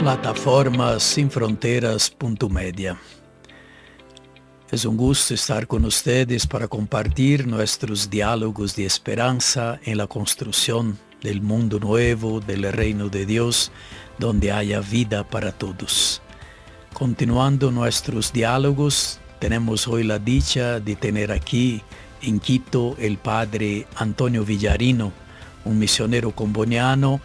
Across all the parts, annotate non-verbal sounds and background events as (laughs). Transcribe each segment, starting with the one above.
plataforma Media Es un gusto estar con ustedes para compartir nuestros diálogos de esperanza en la construcción del mundo nuevo, del reino de Dios, donde haya vida para todos. Continuando nuestros diálogos, tenemos hoy la dicha de tener aquí en Quito el padre Antonio Villarino, un misionero comboniano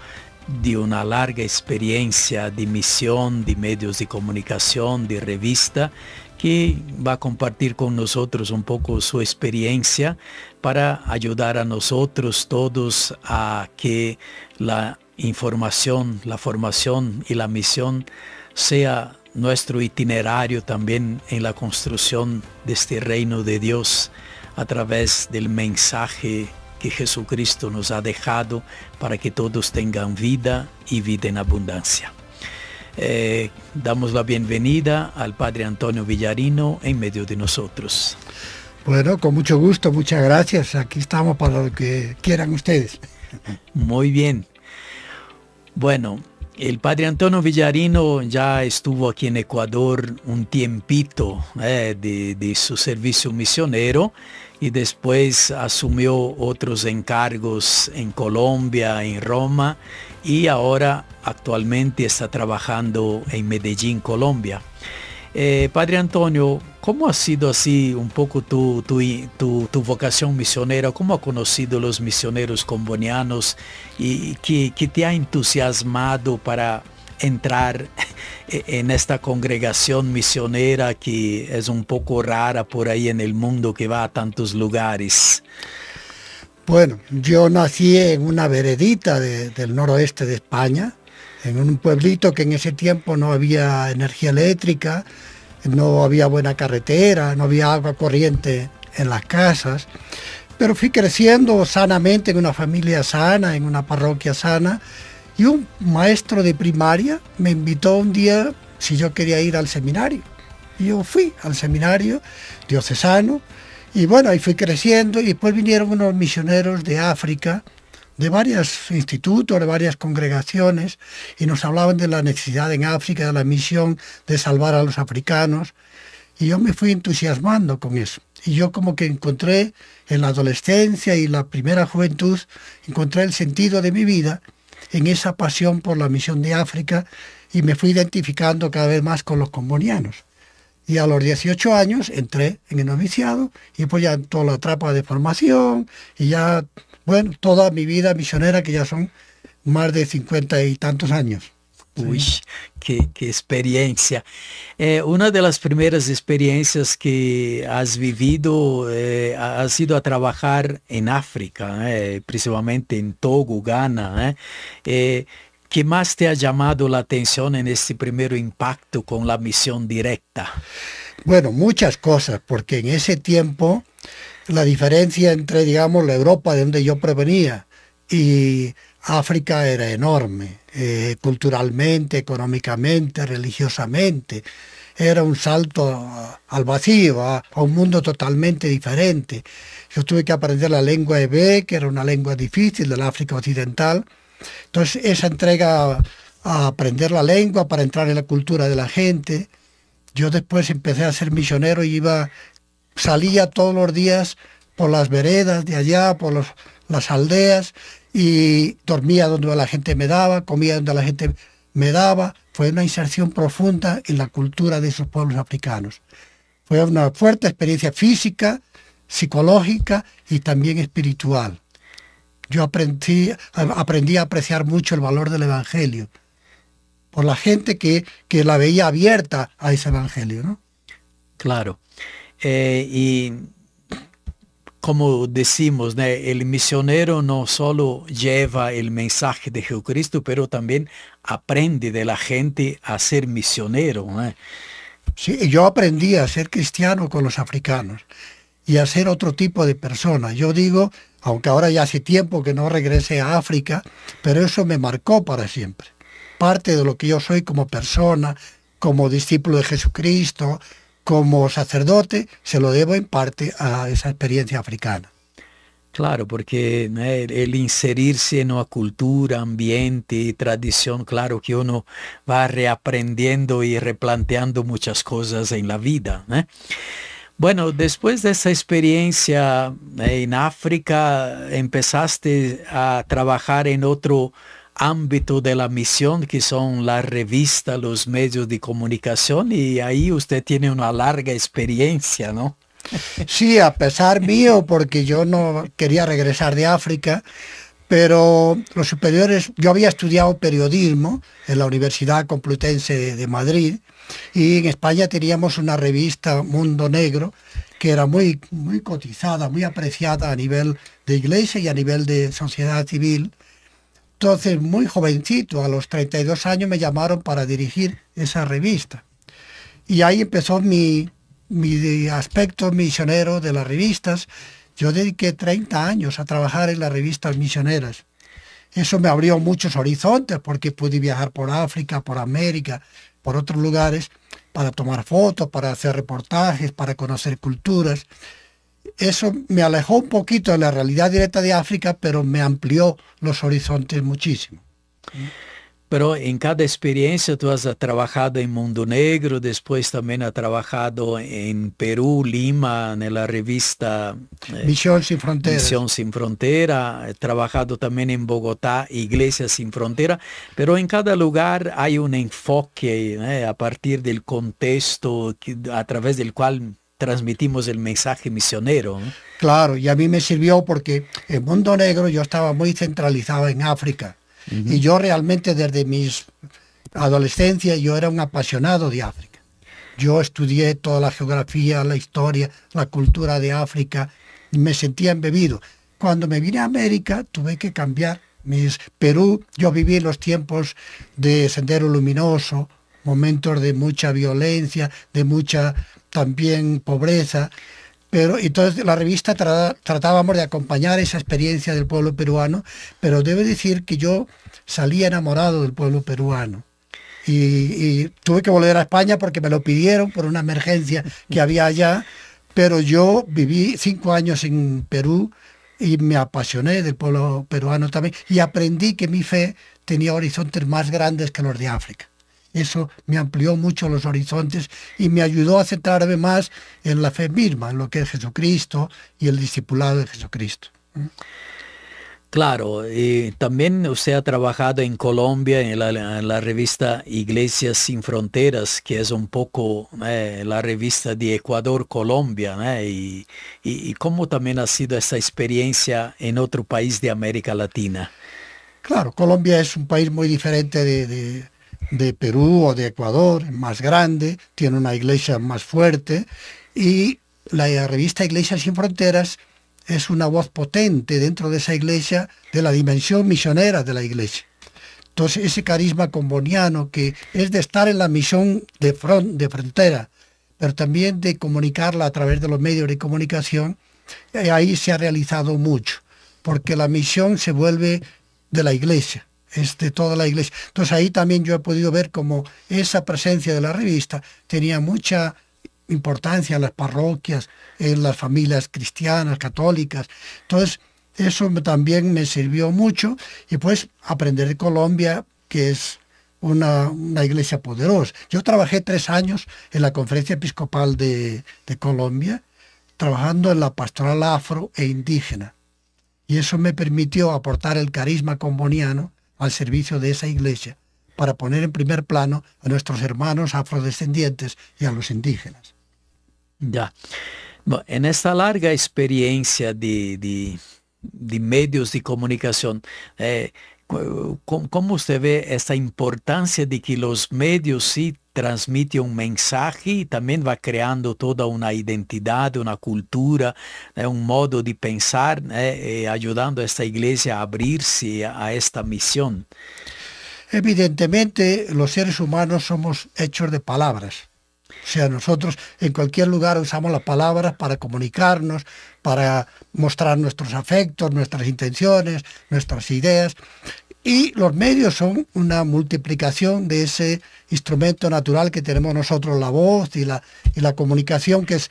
de una larga experiencia de misión, de medios de comunicación, de revista, que va a compartir con nosotros un poco su experiencia para ayudar a nosotros todos a que la información, la formación y la misión sea nuestro itinerario también en la construcción de este reino de Dios a través del mensaje Jesucristo nos ha dejado para que todos tengan vida y vida en abundancia. Eh, damos la bienvenida al Padre Antonio Villarino en medio de nosotros. Bueno, con mucho gusto, muchas gracias. Aquí estamos para lo que quieran ustedes. Muy bien. Bueno, el padre Antonio Villarino ya estuvo aquí en Ecuador un tiempito eh, de, su servicio misionero y después asumió otros encargos en Colombia, en Roma y ahora actualmente está trabajando en Medellín, Colombia. Eh, padre Antonio, ¿cómo ha sido así un poco tu, tu, tu, vocación misionera? ¿Cómo ha conocido los misioneros combonianos y qué, te ha entusiasmado para entrar e-, en esta congregación misionera que es un poco rara por ahí en el mundo que va a tantos lugares? Bueno, yo nací en una veredita del noroeste de España, en un pueblito que en ese tiempo no había energía eléctrica, no había buena carretera, no había agua corriente en las casas, pero fui creciendo sanamente en una familia sana, en una parroquia sana, y un maestro de primaria me invitó un día si yo quería ir al seminario. Y yo fui al seminario diocesano y bueno, ahí fui creciendo y después vinieron unos misioneros de África, de varios institutos, de varias congregaciones, y nos hablaban de la necesidad en África, de la misión de salvar a los africanos. Y yo me fui entusiasmando con eso. Y yo como que encontré en la adolescencia y la primera juventud, encontré el sentido de mi vida en esa pasión por la misión de África y me fui identificando cada vez más con los combonianos. Y a los 18 años entré en el noviciado y pues ya toda la trapa de formación y ya, bueno, toda mi vida misionera que ya son más de 50 y tantos años. Uy, qué experiencia. Eh, una de las primeras experiencias que has vivido eh, ha sido a trabajar en África, eh, principalmente en Togo, Ghana. ¿Qué más te ha llamado la atención en este primer impacto con la misión directa? Bueno, muchas cosas, porque en ese tiempo la diferencia entre, digamos, la Europa de donde yo provenía y África era enorme, eh, culturalmente, económicamente, religiosamente. Era un salto al vacío, a, un mundo totalmente diferente. Yo tuve que aprender la lengua B, que era una lengua difícil del África Occidental. Entonces, esa entrega a aprender la lengua para entrar en la cultura de la gente. Yo después empecé a ser misionero y iba, salía todos los días por las veredas de allá, por las aldeas, y dormía donde la gente me daba, comía donde la gente me daba. Fue una inserción profunda en la cultura de esos pueblos africanos. Fue una fuerte experiencia física, psicológica y también espiritual. Yo aprendí, aprendí a apreciar mucho el valor del Evangelio, por la gente que, que la veía abierta a ese Evangelio. Claro. Eh, y como decimos, el misionero no solo lleva el mensaje de Jesucristo, pero también aprende de la gente a ser misionero. Sí, yo aprendí a ser cristiano con los africanos y a ser otro tipo de persona. Yo digo, aunque ahora ya hace tiempo que no regresé a África, pero eso me marcó para siempre. Parte de lo que yo soy como persona, como discípulo de Jesucristo, como sacerdote se lo debo en parte a esa experiencia africana. Claro, porque el inserirse en una cultura, ambiente y tradición, claro que uno va reaprendiendo y replanteando muchas cosas en la vida. Bueno, después de esa experiencia en África, empezaste a trabajar en otro ámbito de la misión, que son la revista, los medios de comunicación, y ahí usted tiene una larga experiencia, ¿no? Sí, a pesar mío, porque yo no quería regresar de África, pero los superiores, yo había estudiado periodismo en la Universidad Complutense de, Madrid, y en España teníamos una revista Mundo Negro, que era muy, muy cotizada, muy apreciada a nivel de iglesia y a nivel de sociedad civil entonces, muy jovencito, a los 32 años, me llamaron para dirigir esa revista. Y ahí empezó mi, aspecto misionero de las revistas. Yo dediqué 30 años a trabajar en las revistas misioneras. Eso me abrió muchos horizontes porque pude viajar por África, por América, por otros lugares, para tomar fotos, para hacer reportajes, para conocer culturas eso me alejó un poquito de la realidad directa de África, pero me amplió los horizontes muchísimo. Pero en cada experiencia tú has trabajado en Mundo Negro, después también has trabajado en Perú, Lima, en la revista eh, Misión Sin Frontera. Sin Frontera, he trabajado también en Bogotá, Iglesia Sin Frontera, pero en cada lugar hay un enfoque eh, a partir del contexto a través del cual transmitimos el mensaje misionero. Claro, y a mí me sirvió porque en Mundo Negro yo estaba muy centralizado en África. Y yo realmente desde mis adolescencia yo era un apasionado de África. Yo estudié toda la geografía, la historia, la cultura de África me sentía embebido. Cuando me vine a América tuve que cambiar mis Perú, yo viví los tiempos de Sendero Luminoso, momentos de mucha violencia, de mucha también pobreza. Pero entonces la revista tratábamos de acompañar esa experiencia del pueblo peruano, pero debo decir que yo salí enamorado del pueblo peruano. y tuve que volver a España porque me lo pidieron por una emergencia que había allá, pero yo viví cinco años en Perú y me apasioné del pueblo peruano también y aprendí que mi fe tenía horizontes más grandes que los de África. Eso me amplió mucho los horizontes y me ayudó a centrarme más en la fe misma, en lo que es Jesucristo y el discipulado de Jesucristo. Claro, y también usted ha trabajado en Colombia en la, revista Iglesias sin Fronteras, que es un poco eh, la revista de Ecuador-Colombia, eh, y, cómo también ha sido esta experiencia en otro país de América Latina. Claro, Colombia es un país muy diferente de, de Perú o de Ecuador, más grande, tiene una iglesia más fuerte y la revista Iglesias sin Fronteras es una voz potente dentro de esa iglesia, de la dimensión misionera de la iglesia. Entonces ese carisma comboniano que es de estar en la misión de, de frontera, pero también de comunicarla a través de los medios de comunicación, eh, ahí se ha realizado mucho, porque la misión se vuelve de la iglesia este, toda la iglesia. Entonces ahí también yo he podido ver como... esa presencia de la revista tenía mucha importancia en las parroquias, en las familias cristianas, católicas. Entonces eso también me sirvió mucho y pues aprender de Colombia, que es una, una, iglesia poderosa. Yo trabajé tres años en la Conferencia Episcopal de, de, Colombia, trabajando en la pastoral afro e indígena. Y eso me permitió aportar el carisma comboniano al servicio de esa iglesia para poner en primer plano a nuestros hermanos afrodescendientes y a los indígenas. Ya. Bueno, en esta larga experiencia de, medios de comunicación, eh, ¿Cómo usted ve esta importancia de que los medios sí transmiten un mensaje y también va creando toda una identidad, una cultura, eh, un modo de pensar, eh, eh, ayudando a esta iglesia a abrirse a esta misión? Evidentemente, los seres humanos somos hechos de palabras. O sea, nosotros en cualquier lugar usamos las palabras para comunicarnos, para mostrar nuestros afectos, nuestras intenciones, nuestras ideas. Y los medios son una multiplicación de ese instrumento natural que tenemos nosotros, la voz y la, comunicación, que es,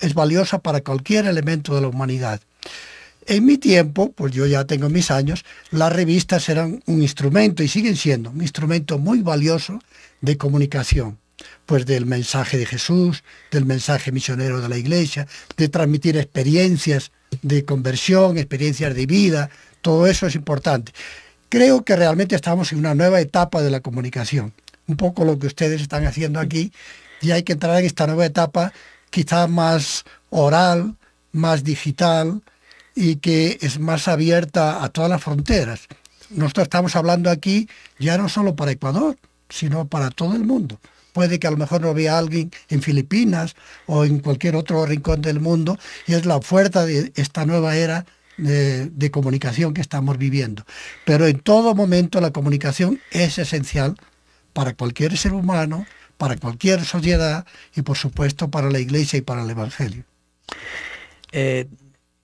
es valiosa para cualquier elemento de la humanidad. En mi tiempo, pues yo ya tengo mis años, las revistas eran un instrumento y siguen siendo un instrumento muy valioso de comunicación pues del mensaje de Jesús, del mensaje misionero de la iglesia, de transmitir experiencias de conversión, experiencias de vida, todo eso es importante. Creo que realmente estamos en una nueva etapa de la comunicación, un poco lo que ustedes están haciendo aquí, y hay que entrar en esta nueva etapa quizá más oral, más digital y que es más abierta a todas las fronteras. Nosotros estamos hablando aquí ya no solo para Ecuador, sino para todo el mundo puede que a lo mejor no vea alguien en Filipinas o en cualquier otro rincón del mundo, y es la fuerza de esta nueva era de, comunicación que estamos viviendo. Pero en todo momento la comunicación es esencial para cualquier ser humano, para cualquier sociedad y por supuesto para la iglesia y para el Evangelio. Eh,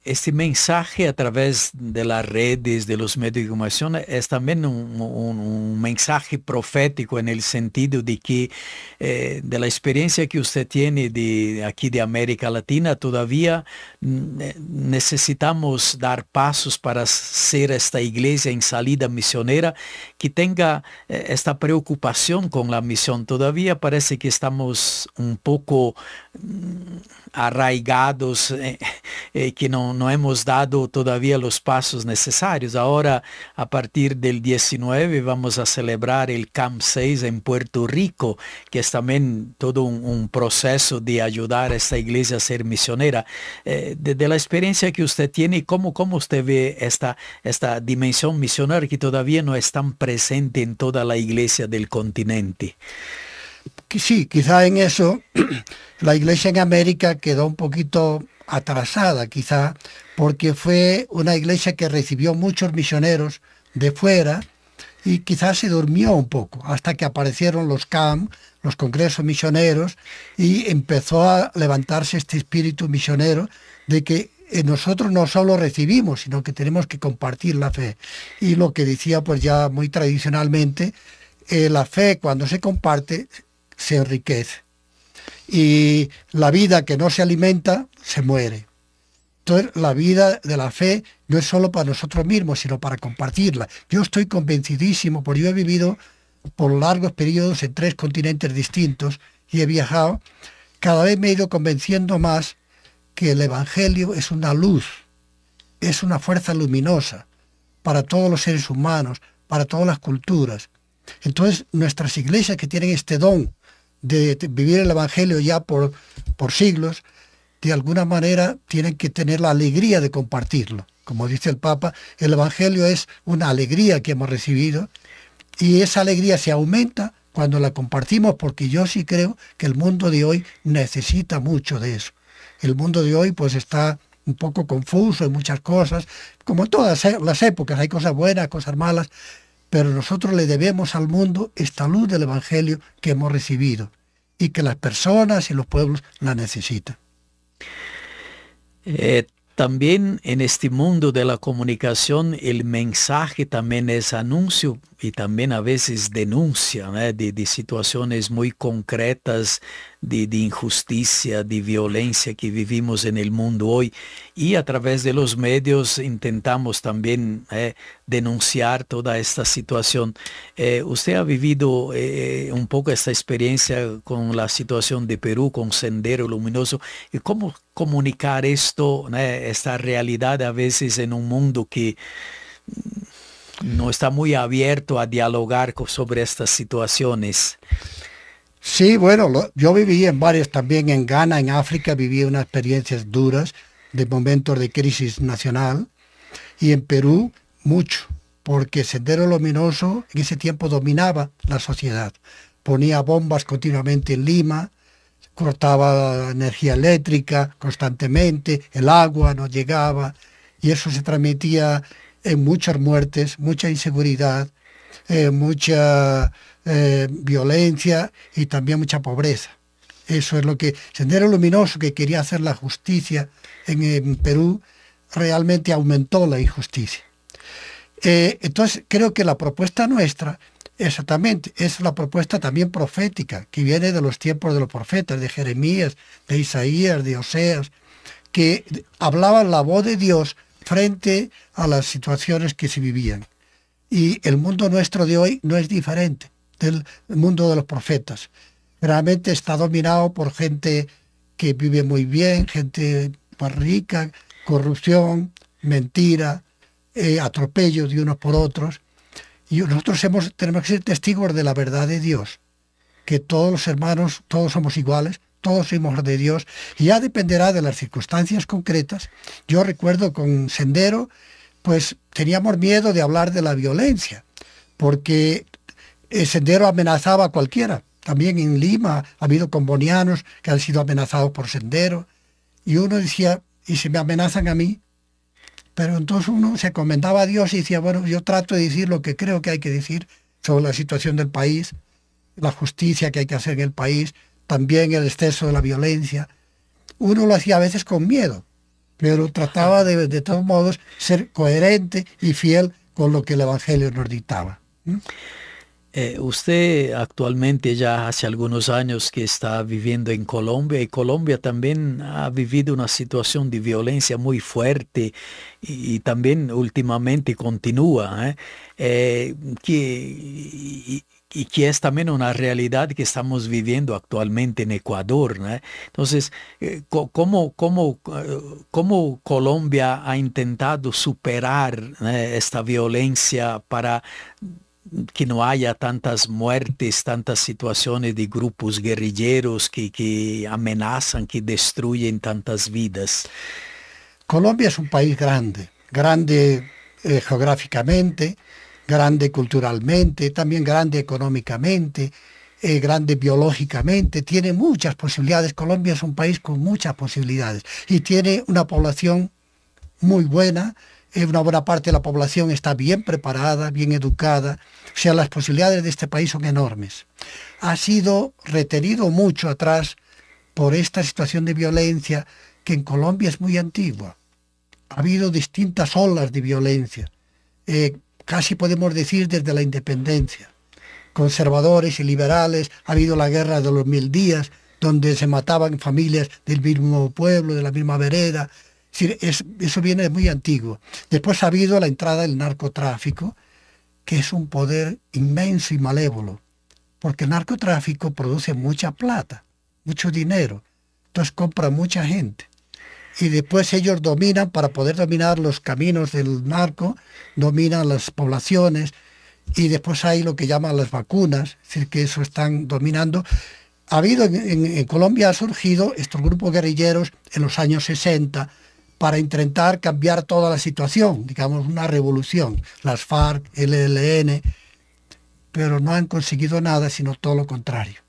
este mensaje a través de las redes, de los medios de comunicación, es también un, mensaje profético en el sentido de que eh, de la experiencia que usted tiene de aquí de América Latina, todavía mm, eh, necesitamos dar pasos para ser esta iglesia en salida misionera que tenga eh, esta preocupación con la misión. Todavía parece que estamos un poco mm, arraigados, eh, (laughs) eh, que no, hemos dado todavía los pasos necesarios. Ahora, a partir del 19, vamos a celebrar el Camp 6 en Puerto Rico, que es también todo un, proceso de ayudar a esta iglesia a ser misionera. de, la experiencia que usted tiene, ¿cómo, cómo usted ve esta, esta dimensión misionera que todavía no es tan presente en toda la iglesia del continente. Sí, quizá en eso (clears throat) la iglesia en América quedó un poquito atrasada, quizá porque fue una iglesia que recibió muchos misioneros de fuera y quizás se durmió un poco hasta que aparecieron los CAM, los congresos misioneros, y empezó a levantarse este espíritu misionero de que eh, nosotros no solo recibimos, sino que tenemos que compartir la fe. Y lo que decía pues ya muy tradicionalmente, eh, la fe cuando se comparte se enriquece. Y la vida que no se alimenta se muere. Entonces la vida de la fe no es solo para nosotros mismos, sino para compartirla. Yo estoy convencidísimo, porque yo he vivido por largos periodos en tres continentes distintos y he viajado. Cada vez me he ido convenciendo más que el Evangelio es una luz, es una fuerza luminosa para todos los seres humanos, para todas las culturas. Entonces, nuestras iglesias que tienen este don de vivir el Evangelio ya por, por siglos, de alguna manera tienen que tener la alegría de compartirlo. Como dice el Papa, el Evangelio es una alegría que hemos recibido y esa alegría se aumenta cuando la compartimos porque yo sí creo que el mundo de hoy necesita mucho de eso el mundo de hoy pues está un poco confuso en muchas cosas, como todas las épocas, hay cosas buenas, cosas malas, pero nosotros le debemos al mundo esta luz del Evangelio que hemos recibido y que las personas y los pueblos la necesitan. Eh, también en este mundo de la comunicación el mensaje también es anuncio y también a veces denuncia eh, de, situaciones muy concretas de, injusticia, de violencia que vivimos en el mundo hoy. Y a través de los medios intentamos también eh, denunciar toda esta situación. Eh, usted ha vivido eh, un poco esta experiencia con la situación de Perú, con Sendero Luminoso. ¿Y cómo comunicar esto, esta realidad a veces en un mundo que mm, no está muy abierto a dialogar sobre estas situaciones? Sí, bueno, yo viví en varios también, en Ghana, en África, viví unas experiencias duras de momentos de crisis nacional y en Perú mucho, porque Sendero Luminoso en ese tiempo dominaba la sociedad, ponía bombas continuamente en Lima, cortaba energía eléctrica constantemente, el agua no llegaba y eso se transmitía en muchas muertes, mucha inseguridad, eh, mucha eh, violencia y también mucha pobreza. Eso es lo que Sendero Luminoso, que quería hacer la justicia en, Perú, realmente aumentó la injusticia. Eh, entonces, creo que la propuesta nuestra, exactamente, es la propuesta también profética, que viene de los tiempos de los profetas, de Jeremías, de Isaías, de Oseas, que hablaban la voz de Dios frente a las situaciones que se vivían. Y el mundo nuestro de hoy no es diferente del mundo de los profetas. Realmente está dominado por gente que vive muy bien, gente más rica, corrupción, mentira, atropello eh, atropellos de unos por otros. Y nosotros hemos, tenemos que ser testigos de la verdad de Dios, que todos los hermanos, todos somos iguales, todos somos de Dios, y ya dependerá de las circunstancias concretas. Yo recuerdo con Sendero, pues teníamos miedo de hablar de la violencia, porque el Sendero amenazaba a cualquiera. También en Lima ha habido combonianos que han sido amenazados por Sendero. Y uno decía, y si me amenazan a mí, pero entonces uno se encomendaba a Dios y decía, bueno, yo trato de decir lo que creo que hay que decir sobre la situación del país, la justicia que hay que hacer en el país, también el exceso de la violencia. Uno lo hacía a veces con miedo, pero trataba de, de todos modos, ser coherente y fiel con lo que el Evangelio nos dictaba. Eh, usted actualmente ya hace algunos años que está viviendo en Colombia y Colombia también ha vivido una situación de violencia muy fuerte y, también últimamente continúa, ¿eh? Eh, que, y, que es también una realidad que estamos viviendo actualmente en Ecuador. Entonces, ¿cómo, cómo, ¿cómo Colombia ha intentado superar esta violencia para que no haya tantas muertes, tantas situaciones de grupos guerrilleros que, que amenazan, que destruyen tantas vidas. Colombia es un país grande, grande eh, geográficamente, grande culturalmente, también grande económicamente, eh, grande biológicamente, tiene muchas posibilidades. Colombia es un país con muchas posibilidades y tiene una población muy buena, eh, una buena parte de la población está bien preparada, bien educada, o sea, las posibilidades de este país son enormes. Ha sido retenido mucho atrás por esta situación de violencia que en Colombia es muy antigua. Ha habido distintas olas de violencia, eh, casi podemos decir desde la independencia. Conservadores y liberales, ha habido la guerra de los mil días, donde se mataban familias del mismo pueblo, de la misma vereda, es eso viene muy antiguo. Después ha habido la entrada del narcotráfico, que es un poder inmenso y malévolo, porque el narcotráfico produce mucha plata, mucho dinero, entonces compra mucha gente. Y después ellos dominan, para poder dominar los caminos del narco, dominan las poblaciones, y después hay lo que llaman las vacunas, es decir, que eso están dominando. Ha habido en, en Colombia ha surgido estos grupos guerrilleros en los años 60, para intentar cambiar toda la situación, digamos una revolución, las FARC, el ELN, pero no han conseguido nada, sino todo lo contrario.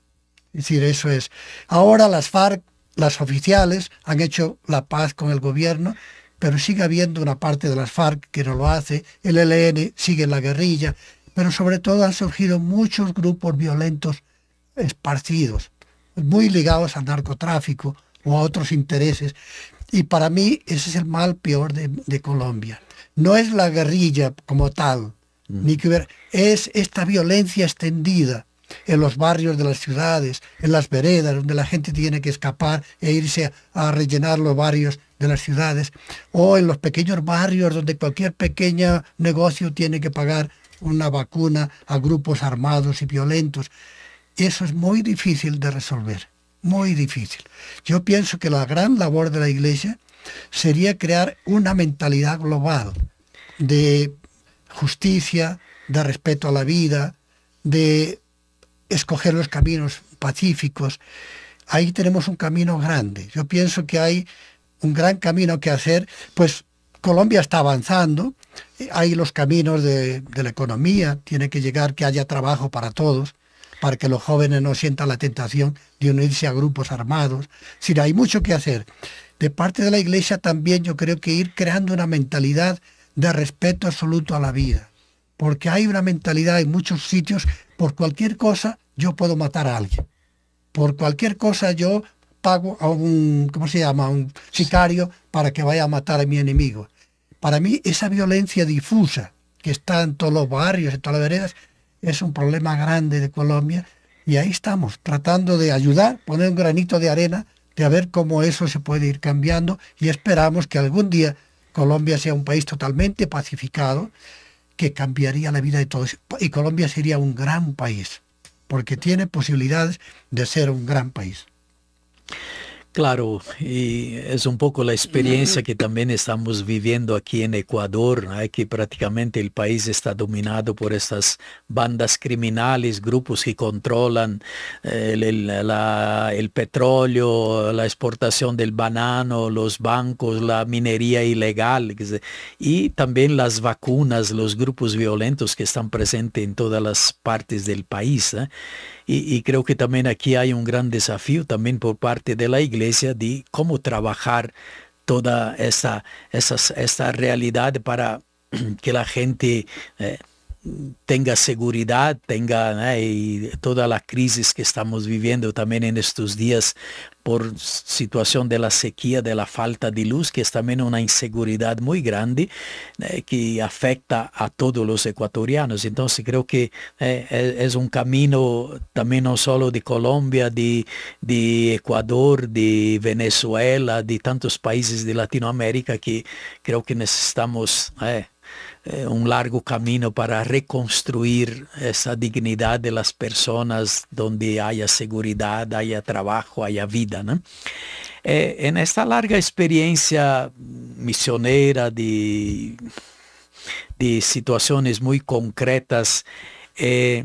Es decir, eso es. Ahora las FARC, las oficiales, han hecho la paz con el gobierno, pero sigue habiendo una parte de las FARC que no lo hace, el ELN sigue en la guerrilla, pero sobre todo han surgido muchos grupos violentos esparcidos, muy ligados al narcotráfico o a otros intereses, y para mí ese es el mal peor de, Colombia. No es la guerrilla como tal, mm. ni que ver, es esta violencia extendida en los barrios de las ciudades, en las veredas, donde la gente tiene que escapar e irse a rellenar los barrios de las ciudades, o en los pequeños barrios donde cualquier pequeño negocio tiene que pagar una vacuna a grupos armados y violentos. Eso es muy difícil de resolver muy difícil. Yo pienso que la gran labor de la Iglesia sería crear una mentalidad global de justicia, de respeto a la vida, de escoger los caminos pacíficos. Ahí tenemos un camino grande. Yo pienso que hay un gran camino que hacer, pues Colombia está avanzando, eh, hay los caminos de, la economía, tiene que llegar que haya trabajo para todos, para que los jóvenes no sientan la tentación de unirse a grupos armados. si hay mucho que hacer. De parte de la Iglesia también yo creo que ir creando una mentalidad de respeto absoluto a la vida, porque hay una mentalidad en muchos sitios, por cualquier cosa yo puedo matar a alguien, por cualquier cosa yo pago a un, ¿cómo se llama?, a un sicario para que vaya a matar a mi enemigo. Para mí esa violencia difusa que está en todos los barrios, en todas las veredas, es un problema grande de Colombia y ahí estamos tratando de ayudar, poner un granito de arena, de ver cómo eso se puede ir cambiando y esperamos que algún día Colombia sea un país totalmente pacificado que cambiaría la vida de todos y Colombia sería un gran país porque tiene posibilidades de ser un gran país. Claro, y es un poco la experiencia que también estamos viviendo aquí en Ecuador, que prácticamente el país está dominado por estas bandas criminales, grupos que controlan eh, el, el petróleo, la exportación del banano, los bancos, la minería ilegal y también las vacunas, los grupos violentos que están presentes en todas las partes del país. ¿eh? Y, creo que también aquí hay un gran desafío también por parte de la iglesia de cómo trabajar toda esta, realidad para (clears throat) que la gente eh, tenga seguridad, tenga toda la crisis que estamos viviendo también en estos días por situación de la sequía, de la falta de luz, que es también una inseguridad muy grande eh, que afecta a todos los ecuatorianos. Entonces creo que eh, es un camino también no solo de Colombia, de, de Ecuador, de Venezuela, de tantos países de Latinoamérica que creo que necesitamos eh, eh, un largo camino para reconstruir esa dignidad de las personas donde haya seguridad, haya trabajo, haya vida. Eh, en esta larga experiencia misionera de, de situaciones muy concretas, eh,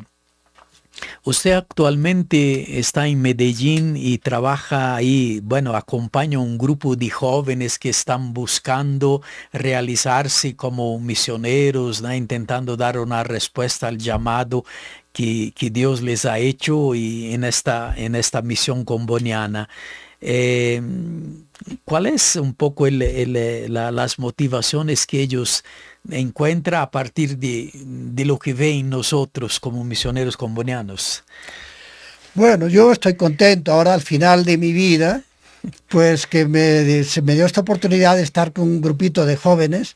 Usted actualmente está en Medellín y trabaja ahí, bueno, acompaña a un grupo de jóvenes que están buscando realizarse como misioneros, intentando dar una respuesta al llamado que, Dios les ha hecho y en, esta, en esta misión comboniana. Eh, ¿Cuál es un poco las motivaciones que ellos encuentra a partir de, de lo que ve en nosotros como misioneros combonianos? Bueno, yo estoy contento ahora al final de mi vida, pues que me, se me dio esta oportunidad de estar con un grupito de jóvenes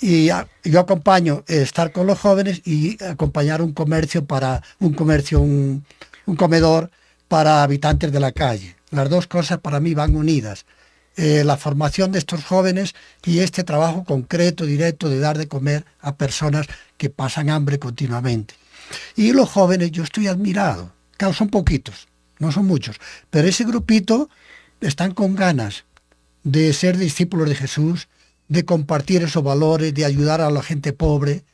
y yo acompaño estar con los jóvenes y acompañar un comercio para un comercio, un comedor para habitantes de la calle. Las dos cosas para mí van unidas. Eh, la formación de estos jóvenes y este trabajo concreto, directo, de dar de comer a personas que pasan hambre continuamente. Y los jóvenes, yo estoy admirado, claro, son poquitos, no son muchos, pero ese grupito están con ganas de ser discípulos de Jesús, de compartir esos valores, de ayudar a la gente pobre.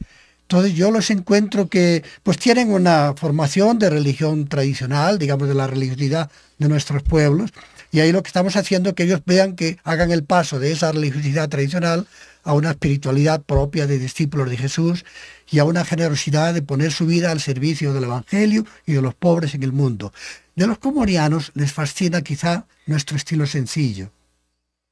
Entonces yo los encuentro que pues tienen una formación de religión tradicional, digamos de la religiosidad de nuestros pueblos, y ahí lo que estamos haciendo es que ellos vean que hagan el paso de esa religiosidad tradicional a una espiritualidad propia de discípulos de Jesús y a una generosidad de poner su vida al servicio del Evangelio y de los pobres en el mundo. De los comorianos les fascina quizá nuestro estilo sencillo.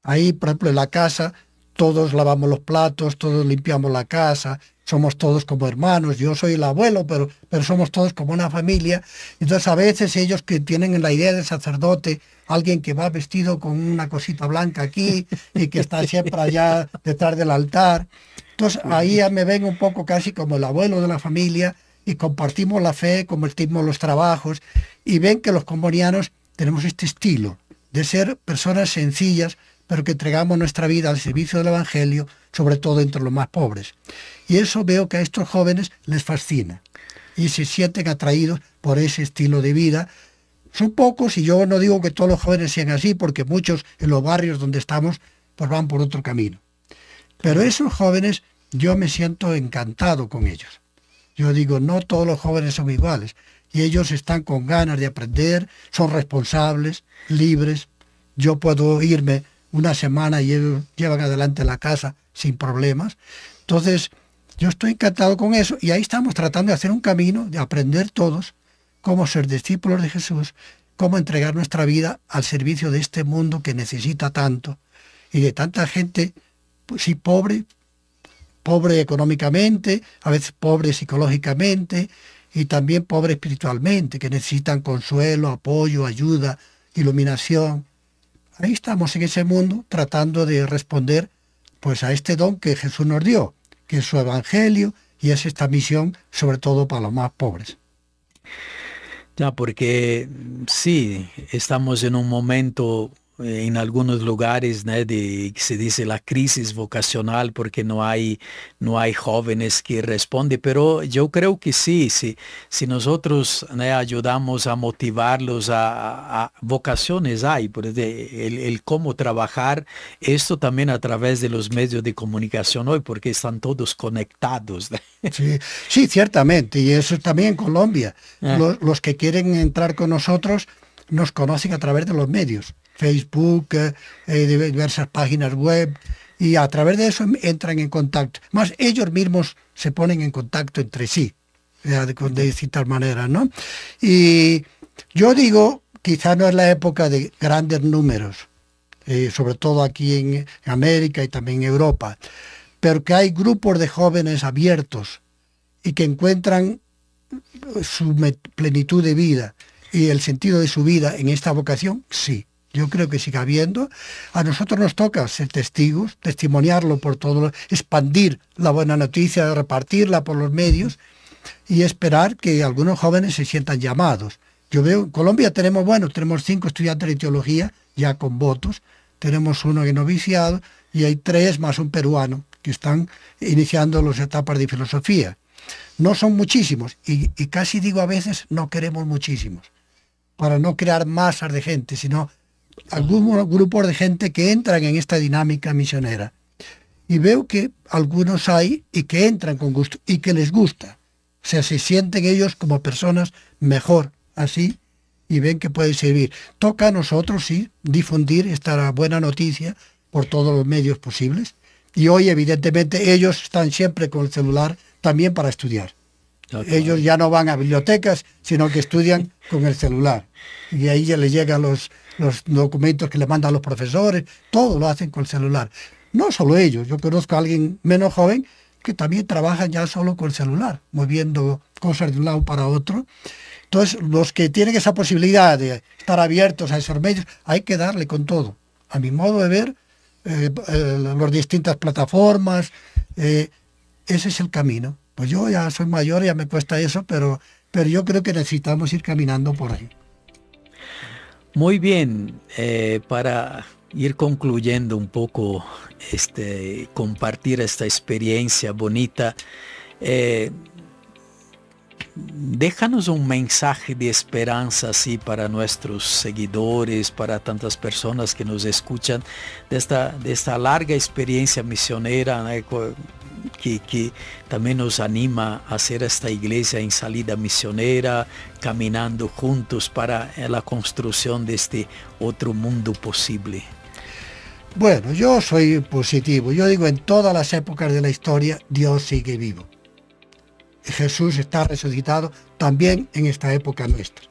Ahí, por ejemplo, en la casa, todos lavamos los platos, todos limpiamos la casa, somos todos como hermanos, yo soy el abuelo, pero, pero somos todos como una familia. Entonces a veces ellos que tienen la idea del sacerdote, alguien que va vestido con una cosita blanca aquí y que está siempre allá detrás del altar. Entonces ahí ya me ven un poco casi como el abuelo de la familia y compartimos la fe, compartimos los trabajos y ven que los comorianos tenemos este estilo de ser personas sencillas, pero que entregamos nuestra vida al servicio del Evangelio, sobre todo entre los más pobres. Y eso veo que a estos jóvenes les fascina y se sienten atraídos por ese estilo de vida. Son pocos, y yo no digo que todos los jóvenes sean así, porque muchos en los barrios donde estamos pues van por otro camino. Pero esos jóvenes yo me siento encantado con ellos. Yo digo, no todos los jóvenes son iguales, y ellos están con ganas de aprender, son responsables, libres. Yo puedo irme una semana y ellos llevan adelante la casa sin problemas. Entonces, yo estoy encantado con eso y ahí estamos tratando de hacer un camino, de aprender todos cómo ser discípulos de Jesús, cómo entregar nuestra vida al servicio de este mundo que necesita tanto y de tanta gente, pues sí, pobre, pobre económicamente, a veces pobre psicológicamente y también pobre espiritualmente, que necesitan consuelo, apoyo, ayuda, iluminación ahí estamos en ese mundo tratando de responder pues a este don que Jesús nos dio, que es su evangelio y es esta misión sobre todo para los más pobres. Ya, porque sí, estamos en un momento eh, en algunos lugares se dice la crisis vocacional porque no hay, no hay jóvenes que responden, pero yo creo que sí, si, si nosotros ayudamos a motivarlos a, vocaciones hay, por el, cómo trabajar esto también a través de los medios de comunicación hoy, porque están todos conectados. Sí, ciertamente, y eso también en Colombia. Ah. los que quieren entrar con nosotros nos conocen a través de los medios. Facebook, eh, eh, diversas páginas web, y a través de eso em, entran en contacto. Más ellos mismos se ponen en contacto entre sí, de, distintas maneras, ¿no? Y yo digo, quizá no es la época de grandes números, eh, sobre todo aquí en, en América y también en Europa, pero que hay grupos de jóvenes abiertos y que encuentran su plenitud de vida y el sentido de su vida en esta vocación, sí yo creo que siga habiendo. A nosotros nos toca ser testigos, testimoniarlo por todo, expandir la buena noticia, repartirla por los medios y esperar que algunos jóvenes se sientan llamados. Yo veo, en Colombia tenemos, bueno, tenemos cinco estudiantes de teología ya con votos, tenemos uno que noviciado y hay tres más un peruano que están iniciando las etapas de filosofía. No son muchísimos y, y casi digo a veces no queremos muchísimos para no crear masas de gente, sino algunos grupos de gente que entran en esta dinámica misionera. Y veo que algunos hay y que entran con gusto y que les gusta. O sea, se sienten ellos como personas mejor así y ven que pueden servir. Toca a nosotros, sí, difundir esta buena noticia por todos los medios posibles. Y hoy, evidentemente, ellos están siempre con el celular también para estudiar. Ellos ya no van a bibliotecas, sino que estudian con el celular. Y ahí ya les llegan los, los documentos que le mandan los profesores, todo lo hacen con el celular. No solo ellos, yo conozco a alguien menos joven que también trabaja ya solo con el celular, moviendo cosas de un lado para otro. Entonces, los que tienen esa posibilidad de estar abiertos a esos medios, hay que darle con todo. A mi modo de ver, eh, eh, las distintas plataformas, eh, ese es el camino. Pues yo ya soy mayor, ya me cuesta eso, pero, pero yo creo que necesitamos ir caminando por ahí. Muy bien, eh, para ir concluyendo un poco, este, compartir esta experiencia bonita, eh, déjanos un mensaje de esperanza así para nuestros seguidores, para tantas personas que nos escuchan de esta, de esta larga experiencia misionera que, también nos anima a hacer esta iglesia en salida misionera, caminando juntos para la construcción de este otro mundo posible. Bueno, yo soy positivo. Yo digo, en todas las épocas de la historia, Dios sigue vivo. Jesús está resucitado también en esta época nuestra.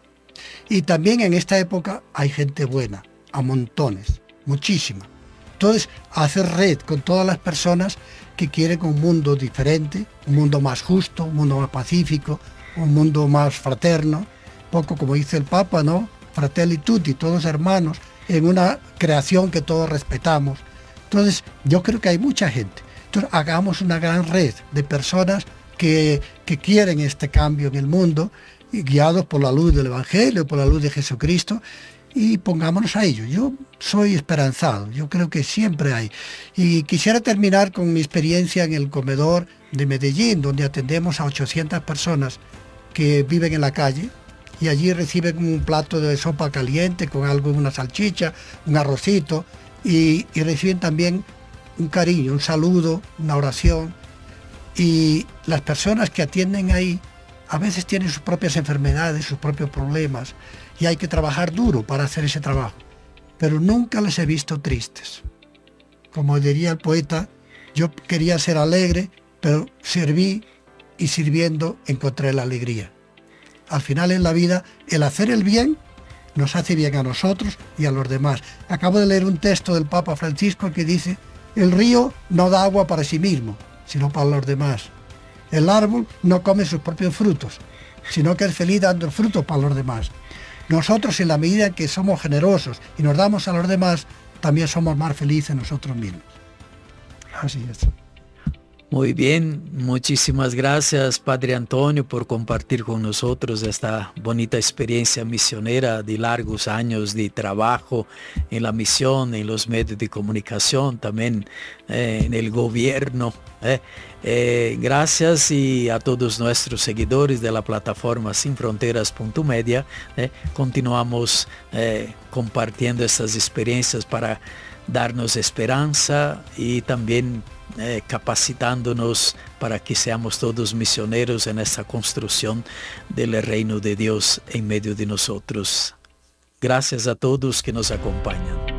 Y también en esta época hay gente buena, a montones, muchísima. Entonces, hacer red con todas las personas que quieren un mundo diferente, un mundo más justo, un mundo más pacífico, un mundo más fraterno, poco como dice el Papa, ¿no? Fratelli tutti, todos hermanos, en una creación que todos respetamos. Entonces, yo creo que hay mucha gente. Entonces, hagamos una gran red de personas que, quieren este cambio en el mundo, guiados por la luz del Evangelio, por la luz de Jesucristo, y pongámonos a ello. Yo soy esperanzado, yo creo que siempre hay. Y quisiera terminar con mi experiencia en el comedor de Medellín, donde atendemos a 800 personas que viven en la calle y allí reciben un plato de sopa caliente con algo, una salchicha, un arrocito, y reciben también un cariño, un saludo, una oración y las personas que atienden ahí a veces tienen sus propias enfermedades, sus propios problemas, y hay que trabajar duro para hacer ese trabajo. Pero nunca les he visto tristes. Como diría el poeta, yo quería ser alegre, pero serví y sirviendo encontré la alegría. Al final en la vida, el hacer el bien nos hace bien a nosotros y a los demás. Acabo de leer un texto del Papa Francisco que dice, el río no da agua para sí mismo, sino para los demás. El árbol no come sus propios frutos, sino que es feliz dando frutos para los demás. Nosotros, en la medida que somos generosos y nos damos a los demás, también somos más felices nosotros mismos. Así es. Muy bien, muchísimas gracias Padre Antonio por compartir con nosotros esta bonita experiencia misionera de largos años de trabajo en la misión, en los medios de comunicación, también eh, en el gobierno. Eh. Eh, gracias y a todos nuestros seguidores de la plataforma Sin sinfronteras.media. continuamos compartiendo estas experiencias para darnos esperanza y también eh, capacitándonos para que seamos todos misioneros en esta construcción del reino de Dios en medio de nosotros. Gracias a todos que nos acompañan.